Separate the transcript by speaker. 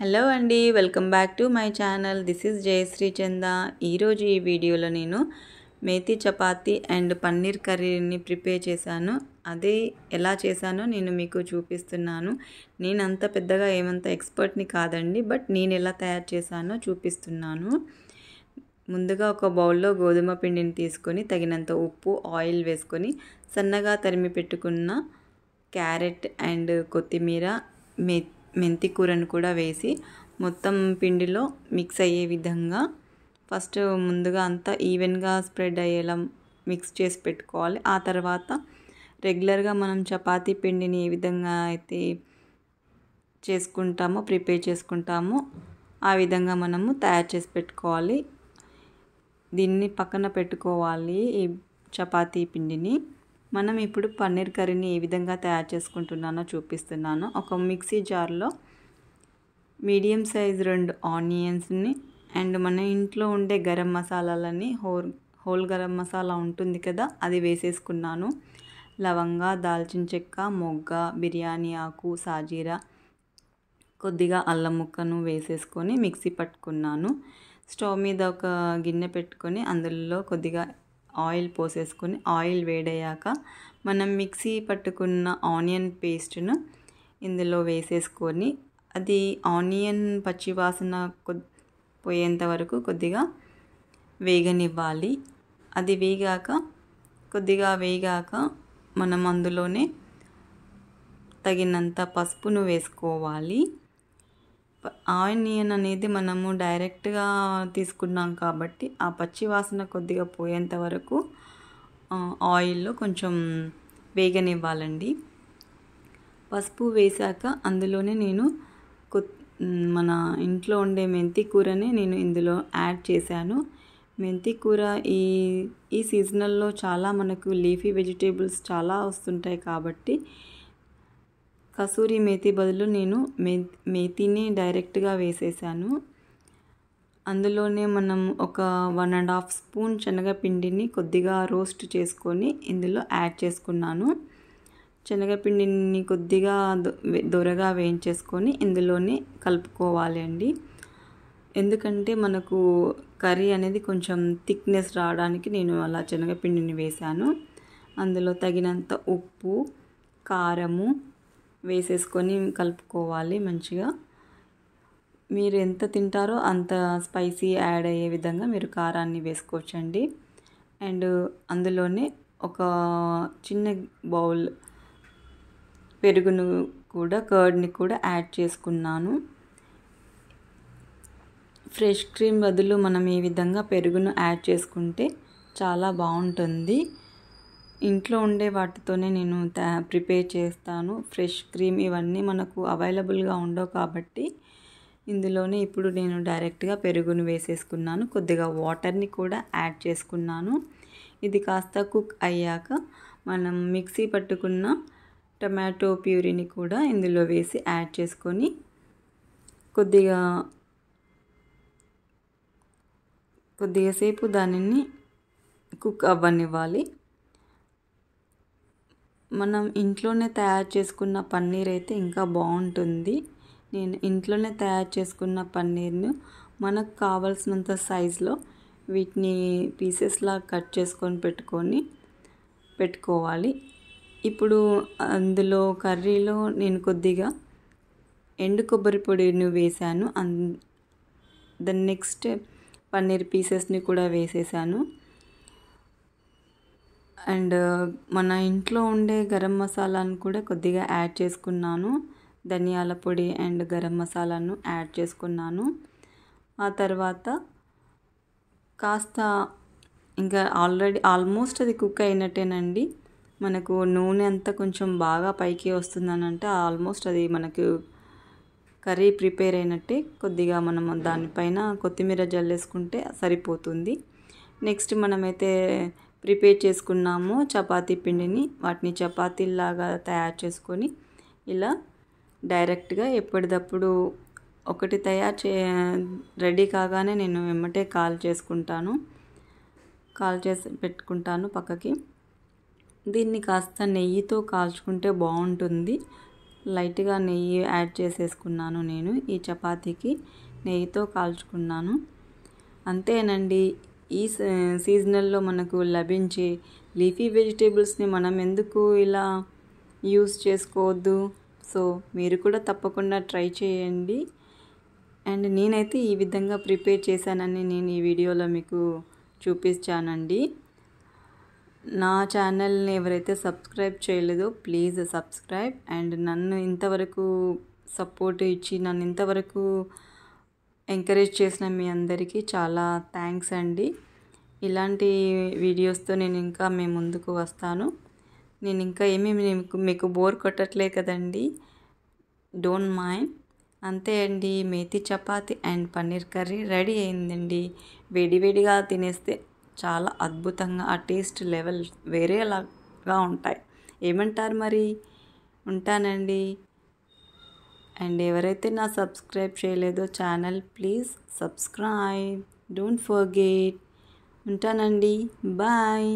Speaker 1: hello అండి welcome back to my channel this is Jayashree Chanda ఈరోజు ఈ వీడియోలో నేను మేతి చపాతి అండ్ పన్నీర్ కర్రీని ప్రిపేర్ చేశాను అదే ఎలా చేశానో నేను మీకు చూపిస్తున్నాను నేను అంత పెద్దగా ఏమంత ఎక్స్పర్ట్ని కాదండి బట్ నేను ఎలా తయారు చేశానో చూపిస్తున్నాను ముందుగా ఒక బౌల్లో గోధుమ పిండిని తీసుకొని తగినంత ఉప్పు ఆయిల్ వేసుకొని సన్నగా తరిమి పెట్టుకున్న క్యారెట్ అండ్ కొత్తిమీర మే మెంతి కూరను కూడా వేసి మొత్తం పిండిలో మిక్స్ అయ్యే విధంగా ఫస్ట్ ముందుగా అంతా ఈవెన్గా స్ప్రెడ్ అయ్యేలా మిక్స్ చేసి పెట్టుకోవాలి ఆ తర్వాత రెగ్యులర్గా మనం చపాతీ పిండిని ఏ విధంగా అయితే చేసుకుంటామో ప్రిపేర్ చేసుకుంటామో ఆ విధంగా మనము తయారు చేసి పెట్టుకోవాలి దీన్ని పక్కన పెట్టుకోవాలి ఈ చపాతీ పిండిని మనం ఇప్పుడు పన్నీర్ కర్రీని ఏ విధంగా తయారు చేసుకుంటున్నానో చూపిస్తున్నాను ఒక మిక్సీ జార్లో మీడియం సైజ్ రెండు ఆనియన్స్ని అండ్ మన ఇంట్లో ఉండే గరం మసాలాలని హోల్ హోల్ గరం మసాలా ఉంటుంది కదా అది వేసేసుకున్నాను లవంగ దాల్చిన చెక్క మొగ్గ బిర్యానీ ఆకు సాజీరా కొద్దిగా అల్లం ముక్కను వేసేసుకొని మిక్సీ పట్టుకున్నాను స్టవ్ మీద ఒక గిన్నె పెట్టుకొని అందులో కొద్దిగా ఆయిల్ పోసేసుకుని ఆయిల్ వేడయ్యాక మనం మిక్సీ పట్టుకున్న ఆనియన్ పేస్ట్ను ఇందులో వేసేసుకొని అది ఆనియన్ పచ్చివాసన పోయేంత వరకు కొద్దిగా వేగనివ్వాలి అది వేగాక కొద్దిగా వేగాక మనం అందులోనే తగినంత పసుపును వేసుకోవాలి ఆనియన్ అనేది మనము డైరెక్ట్గా తీసుకున్నాం కాబట్టి ఆ పచ్చి వాసన కొద్దిగా పోయేంత వరకు ఆయిల్లో కొంచెం వేగనివ్వాలండి పసుపు వేశాక అందులోనే నేను మన ఇంట్లో ఉండే మెంతి కూరనే నేను ఇందులో యాడ్ చేశాను మెంతి కూర ఈ ఈ సీజనల్లో చాలా మనకు లీఫీ వెజిటేబుల్స్ చాలా వస్తుంటాయి కాబట్టి కసూరి మేతి బదులు నేను మే మేతిని డైరెక్ట్గా వేసేసాను అందులోనే మనం ఒక వన్ అండ్ హాఫ్ స్పూన్ శనగపిండిని కొద్దిగా రోస్ట్ చేసుకొని ఇందులో యాడ్ చేసుకున్నాను శనగపిండిని కొద్దిగా దొరగా వేయించేసుకొని ఇందులోనే కలుపుకోవాలి అండి ఎందుకంటే మనకు కర్రీ అనేది కొంచెం థిక్నెస్ రావడానికి నేను అలా శనగపిండిని వేశాను అందులో తగినంత ఉప్పు కారము వేసేసుకొని కలుపుకోవాలి మంచిగా మీరు ఎంత తింటారో అంత స్పైసీ యాడ్ అయ్యే విధంగా మీరు కారాన్ని వేసుకోవచ్చండి అండ్ అందులోనే ఒక చిన్న బౌల్ పెరుగును కూడా కర్డ్ని కూడా యాడ్ చేసుకున్నాను ఫ్రెష్ క్రీమ్ బదులు మనం ఈ విధంగా పెరుగును యాడ్ చేసుకుంటే చాలా బాగుంటుంది ఇంట్లో ఉండే వాటితోనే నేను ప్రిపేర్ చేస్తాను ఫ్రెష్ క్రీమ్ ఇవన్నీ మనకు అవైలబుల్గా ఉండవు కాబట్టి ఇందులోనే ఇప్పుడు నేను డైరెక్ట్గా పెరుగును వేసేసుకున్నాను కొద్దిగా వాటర్ని కూడా యాడ్ చేసుకున్నాను ఇది కాస్త కుక్ అయ్యాక మనం మిక్సీ పట్టుకున్న టమాటో ప్యూరీని కూడా ఇందులో వేసి యాడ్ చేసుకొని కొద్దిగా కొద్దిగా సేపు దానిని కుక్ అవ్వనివ్వాలి మనం ఇంట్లోనే తయారు చేసుకున్న పన్నీర్ అయితే ఇంకా బాగుంటుంది నేను ఇంట్లోనే తయారు చేసుకున్న పన్నీర్ను మనకు కావాల్సినంత సైజులో వీటిని పీసెస్లా కట్ చేసుకొని పెట్టుకొని పెట్టుకోవాలి ఇప్పుడు అందులో కర్రీలో నేను కొద్దిగా ఎండు కొబ్బరి పొడిని వేశాను అన్ దాని నెక్స్ట్ పన్నీర్ పీసెస్ని కూడా వేసేసాను అండ్ మన ఇంట్లో ఉండే గరం మసాలాను కూడా కొద్దిగా యాడ్ చేసుకున్నాను ధనియాల పొడి అండ్ గరం మసాలాను యాడ్ చేసుకున్నాను ఆ తర్వాత కాస్త ఇంకా ఆల్రెడీ ఆల్మోస్ట్ అది కుక్ అయినట్టేనండి మనకు నూనె అంతా కొంచెం బాగా పైకి వస్తుందనంటే ఆల్మోస్ట్ అది మనకు కర్రీ ప్రిపేర్ అయినట్టే కొద్దిగా మనం దానిపైన కొత్తిమీర జల్లేసుకుంటే సరిపోతుంది నెక్స్ట్ మనమైతే ప్రిపేర్ చేసుకున్నాము చపాతీ పిండిని వాటిని చపాతీలాగా తయారు చేసుకొని ఇలా డైరెక్ట్గా ఎప్పటిదప్పుడు ఒకటి తయారు చే రెడీ కాగానే నేను వెమ్మటే కాల్ చేసుకుంటాను కాల్ చేసి పెట్టుకుంటాను పక్కకి దీన్ని కాస్త నెయ్యితో కాల్చుకుంటే బాగుంటుంది లైట్గా నెయ్యి యాడ్ చేసేసుకున్నాను నేను ఈ చపాతీకి నెయ్యితో కాల్చుకున్నాను అంతేనండి ఈ సీజనల్లో మనకు లభించే లీఫీ వెజిటేబుల్స్ని మనం ఎందుకు ఇలా యూస్ చేసుకోవద్దు సో మీరు కూడా తప్పకుండా ట్రై చేయండి అండ్ నేనైతే ఈ విధంగా ప్రిపేర్ చేశానని నేను ఈ వీడియోలో మీకు చూపించానండి నా ఛానల్ని ఎవరైతే సబ్స్క్రైబ్ చేయలేదో ప్లీజ్ సబ్స్క్రైబ్ అండ్ నన్ను ఇంతవరకు సపోర్ట్ ఇచ్చి నన్ను ఇంతవరకు ఎంకరేజ్ చేసిన మీ అందరికీ చాలా థ్యాంక్స్ అండి ఇలాంటి వీడియోస్తో నేను ఇంకా మీ ముందుకు వస్తాను నేను ఇంకా ఏమీ మీకు మీకు బోర్ కొట్టట్లే కదండి డోంట్ మైండ్ అంతే అండి methi chapati and paneer curry ready అయిందండి వేడివేడిగా తినేస్తే చాలా అద్భుతంగా ఆ టేస్ట్ లెవెల్ వేరేలాగా ఉంటాయి ఏమంటారు మరి ఉంటానండి అండ్ ఎవరైతే నా సబ్స్క్రైబ్ చేయలేదో channel please subscribe don't forget ఉంటానండి బాయ్